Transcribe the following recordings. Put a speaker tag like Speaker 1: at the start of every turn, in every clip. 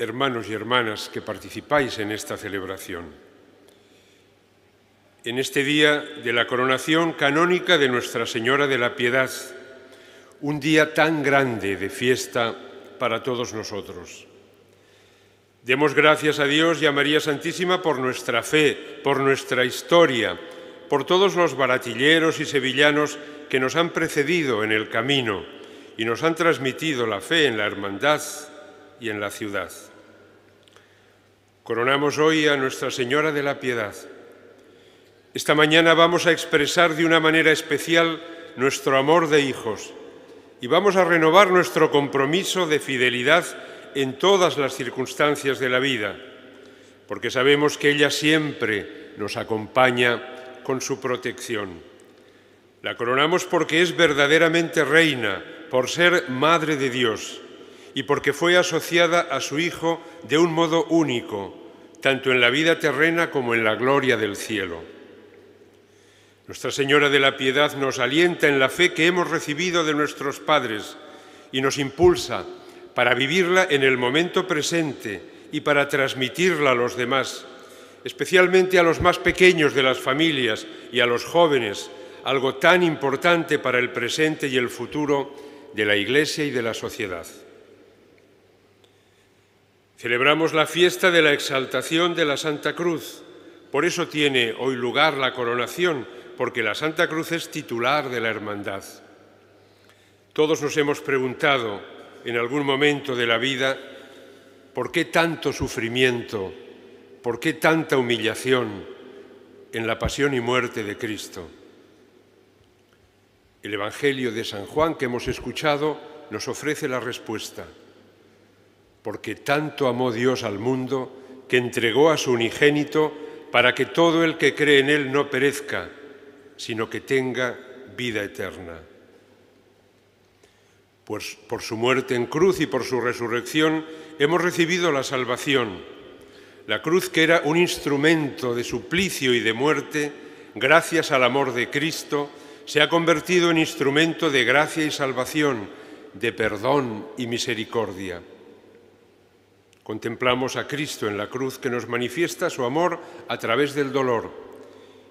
Speaker 1: hermanos y hermanas que participáis en esta celebración, en este día de la coronación canónica de Nuestra Señora de la Piedad, un día tan grande de fiesta para todos nosotros. Demos gracias a Dios y a María Santísima por nuestra fe, por nuestra historia, por todos los baratilleros y sevillanos que nos han precedido en el camino y nos han transmitido la fe en la hermandad y en la ciudad. Coronamos hoy a Nuestra Señora de la Piedad. Esta mañana vamos a expresar de una manera especial nuestro amor de hijos y vamos a renovar nuestro compromiso de fidelidad en todas las circunstancias de la vida, porque sabemos que ella siempre nos acompaña con su protección. La coronamos porque es verdaderamente reina, por ser madre de Dios y porque fue asociada a su Hijo de un modo único, tanto en la vida terrena como en la gloria del cielo. Nuestra Señora de la Piedad nos alienta en la fe que hemos recibido de nuestros padres y nos impulsa para vivirla en el momento presente y para transmitirla a los demás, especialmente a los más pequeños de las familias y a los jóvenes, algo tan importante para el presente y el futuro de la Iglesia y de la sociedad. Celebramos la fiesta de la exaltación de la Santa Cruz. Por eso tiene hoy lugar la coronación, porque la Santa Cruz es titular de la Hermandad. Todos nos hemos preguntado en algún momento de la vida, ¿por qué tanto sufrimiento? ¿Por qué tanta humillación en la pasión y muerte de Cristo? El Evangelio de San Juan que hemos escuchado nos ofrece la respuesta porque tanto amó Dios al mundo que entregó a su unigénito para que todo el que cree en Él no perezca, sino que tenga vida eterna. Pues por su muerte en cruz y por su resurrección hemos recibido la salvación. La cruz que era un instrumento de suplicio y de muerte, gracias al amor de Cristo, se ha convertido en instrumento de gracia y salvación, de perdón y misericordia. Contemplamos a Cristo en la cruz que nos manifiesta su amor a través del dolor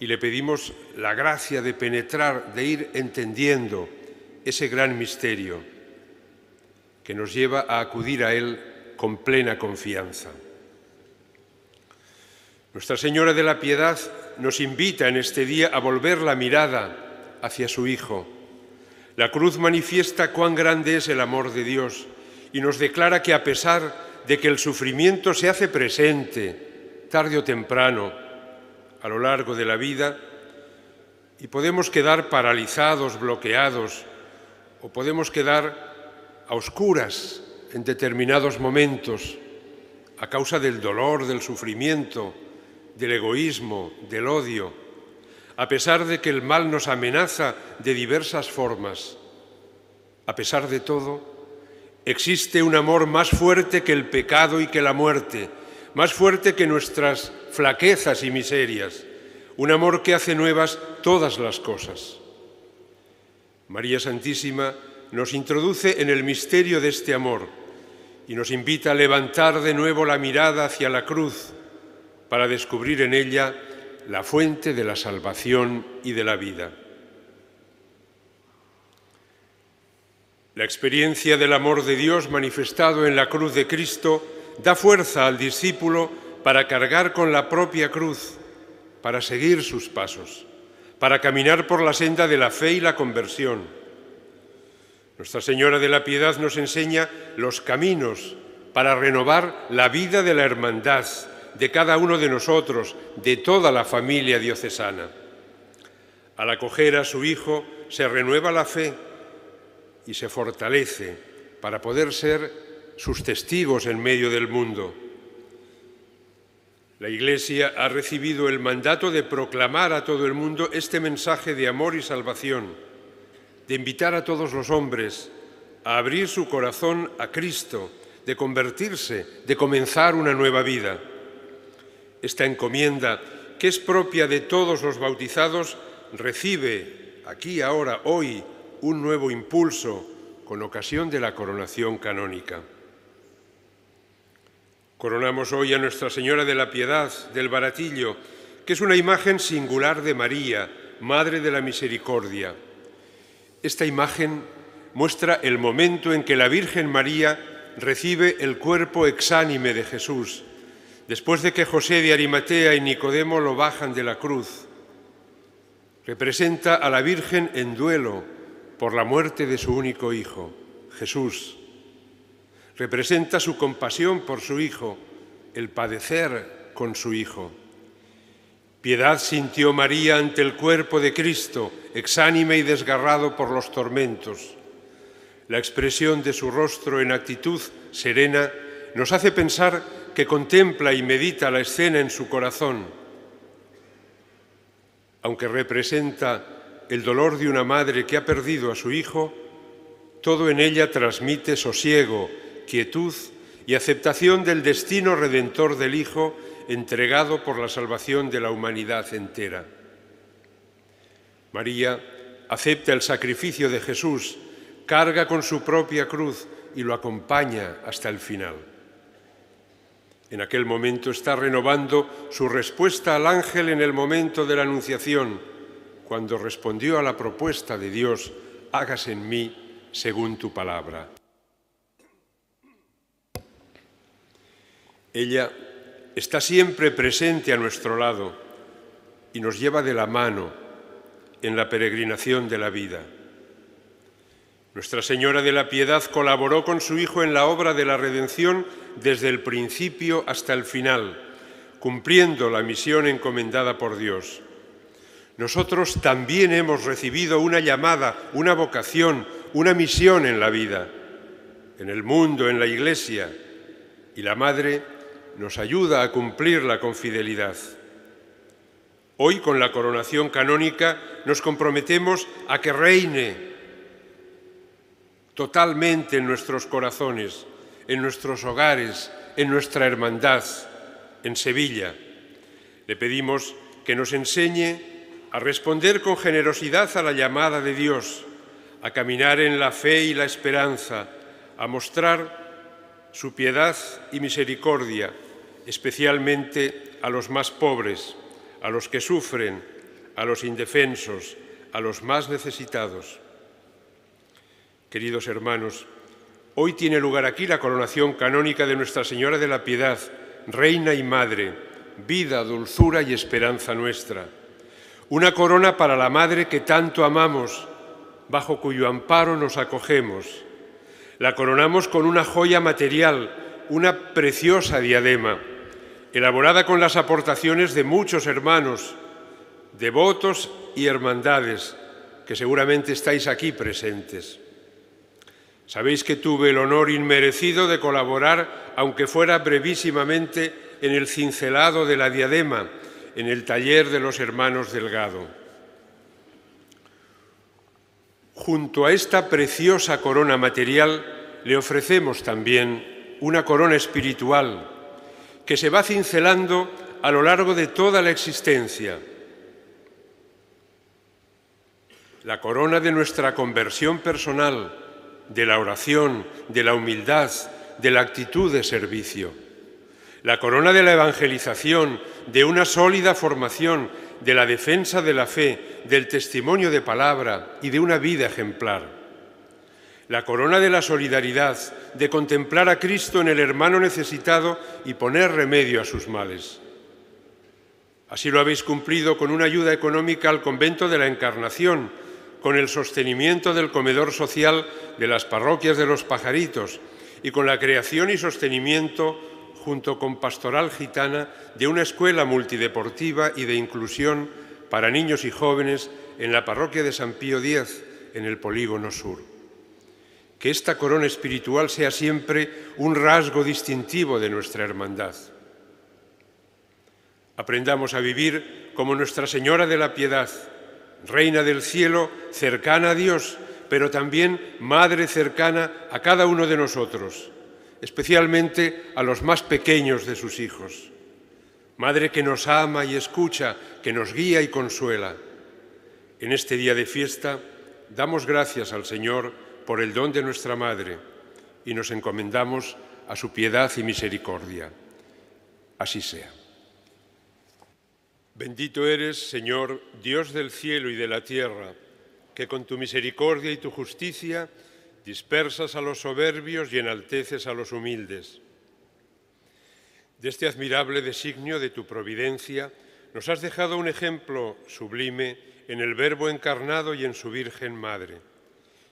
Speaker 1: y le pedimos la gracia de penetrar, de ir entendiendo ese gran misterio que nos lleva a acudir a Él con plena confianza. Nuestra Señora de la Piedad nos invita en este día a volver la mirada hacia su Hijo. La cruz manifiesta cuán grande es el amor de Dios y nos declara que a pesar de de que el sufrimiento se hace presente, tarde o temprano, a lo largo de la vida, y podemos quedar paralizados, bloqueados, o podemos quedar a oscuras en determinados momentos a causa del dolor, del sufrimiento, del egoísmo, del odio, a pesar de que el mal nos amenaza de diversas formas. A pesar de todo, Existe un amor más fuerte que el pecado y que la muerte, más fuerte que nuestras flaquezas y miserias, un amor que hace nuevas todas las cosas. María Santísima nos introduce en el misterio de este amor y nos invita a levantar de nuevo la mirada hacia la cruz para descubrir en ella la fuente de la salvación y de la vida. La experiencia del amor de Dios manifestado en la cruz de Cristo da fuerza al discípulo para cargar con la propia cruz, para seguir sus pasos, para caminar por la senda de la fe y la conversión. Nuestra Señora de la Piedad nos enseña los caminos para renovar la vida de la hermandad, de cada uno de nosotros, de toda la familia diocesana. Al acoger a su Hijo se renueva la fe y se fortalece para poder ser sus testigos en medio del mundo. La Iglesia ha recibido el mandato de proclamar a todo el mundo este mensaje de amor y salvación, de invitar a todos los hombres a abrir su corazón a Cristo, de convertirse, de comenzar una nueva vida. Esta encomienda, que es propia de todos los bautizados, recibe aquí, ahora, hoy, un nuevo impulso con ocasión de la coronación canónica. Coronamos hoy a Nuestra Señora de la Piedad del Baratillo, que es una imagen singular de María, Madre de la Misericordia. Esta imagen muestra el momento en que la Virgen María recibe el cuerpo exánime de Jesús, después de que José de Arimatea y Nicodemo lo bajan de la cruz. Representa a la Virgen en duelo, por la muerte de su único Hijo, Jesús. Representa su compasión por su Hijo, el padecer con su Hijo. Piedad sintió María ante el cuerpo de Cristo, exánime y desgarrado por los tormentos. La expresión de su rostro en actitud serena nos hace pensar que contempla y medita la escena en su corazón. Aunque representa el dolor de una madre que ha perdido a su hijo, todo en ella transmite sosiego, quietud y aceptación del destino redentor del Hijo entregado por la salvación de la humanidad entera. María acepta el sacrificio de Jesús, carga con su propia cruz y lo acompaña hasta el final. En aquel momento está renovando su respuesta al ángel en el momento de la anunciación cuando respondió a la propuesta de Dios, hagas en mí según tu palabra. Ella está siempre presente a nuestro lado y nos lleva de la mano en la peregrinación de la vida. Nuestra Señora de la Piedad colaboró con su Hijo en la obra de la redención desde el principio hasta el final, cumpliendo la misión encomendada por Dios. Nosotros también hemos recibido una llamada, una vocación, una misión en la vida, en el mundo, en la iglesia, y la Madre nos ayuda a cumplirla con fidelidad. Hoy, con la coronación canónica, nos comprometemos a que reine totalmente en nuestros corazones, en nuestros hogares, en nuestra hermandad, en Sevilla. Le pedimos que nos enseñe a responder con generosidad a la llamada de Dios, a caminar en la fe y la esperanza, a mostrar su piedad y misericordia, especialmente a los más pobres, a los que sufren, a los indefensos, a los más necesitados. Queridos hermanos, hoy tiene lugar aquí la coronación canónica de Nuestra Señora de la Piedad, Reina y Madre, vida, dulzura y esperanza nuestra una corona para la Madre que tanto amamos, bajo cuyo amparo nos acogemos. La coronamos con una joya material, una preciosa diadema, elaborada con las aportaciones de muchos hermanos, devotos y hermandades, que seguramente estáis aquí presentes. Sabéis que tuve el honor inmerecido de colaborar, aunque fuera brevísimamente, en el cincelado de la diadema, en el taller de los hermanos Delgado. Junto a esta preciosa corona material le ofrecemos también una corona espiritual que se va cincelando a lo largo de toda la existencia. La corona de nuestra conversión personal, de la oración, de la humildad, de la actitud de servicio. La corona de la evangelización, de una sólida formación, de la defensa de la fe, del testimonio de palabra y de una vida ejemplar. La corona de la solidaridad, de contemplar a Cristo en el hermano necesitado y poner remedio a sus males. Así lo habéis cumplido con una ayuda económica al convento de la Encarnación, con el sostenimiento del comedor social de las parroquias de los pajaritos y con la creación y sostenimiento junto con Pastoral Gitana, de una escuela multideportiva y de inclusión para niños y jóvenes en la parroquia de San Pío X, en el Polígono Sur. Que esta corona espiritual sea siempre un rasgo distintivo de nuestra hermandad. Aprendamos a vivir como Nuestra Señora de la Piedad, Reina del Cielo, cercana a Dios, pero también Madre cercana a cada uno de nosotros especialmente a los más pequeños de sus hijos. Madre que nos ama y escucha, que nos guía y consuela. En este día de fiesta damos gracias al Señor por el don de nuestra Madre y nos encomendamos a su piedad y misericordia. Así sea. Bendito eres, Señor, Dios del cielo y de la tierra, que con tu misericordia y tu justicia dispersas a los soberbios y enalteces a los humildes. De este admirable designio de tu providencia nos has dejado un ejemplo sublime en el Verbo encarnado y en su Virgen Madre,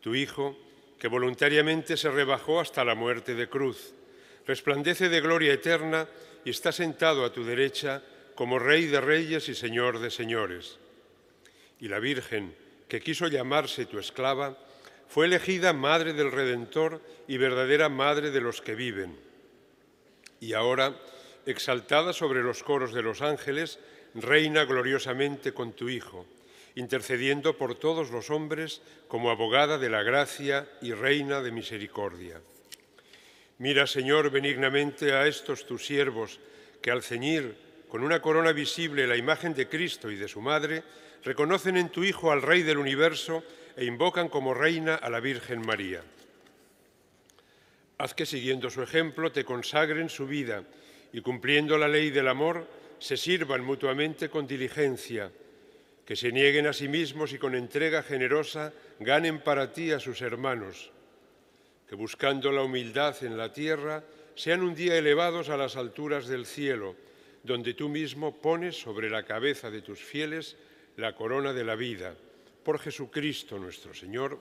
Speaker 1: tu Hijo, que voluntariamente se rebajó hasta la muerte de cruz, resplandece de gloria eterna y está sentado a tu derecha como Rey de Reyes y Señor de Señores. Y la Virgen, que quiso llamarse tu esclava, fue elegida Madre del Redentor y verdadera Madre de los que viven. Y ahora, exaltada sobre los coros de los ángeles, reina gloriosamente con tu Hijo, intercediendo por todos los hombres como abogada de la gracia y reina de misericordia. Mira, Señor, benignamente a estos tus siervos, que al ceñir con una corona visible la imagen de Cristo y de su Madre, reconocen en tu Hijo al Rey del universo e invocan como reina a la Virgen María. Haz que siguiendo su ejemplo te consagren su vida y cumpliendo la ley del amor se sirvan mutuamente con diligencia, que se nieguen a sí mismos y con entrega generosa ganen para ti a sus hermanos, que buscando la humildad en la tierra sean un día elevados a las alturas del cielo, donde tú mismo pones sobre la cabeza de tus fieles la corona de la vida por Jesucristo nuestro Señor.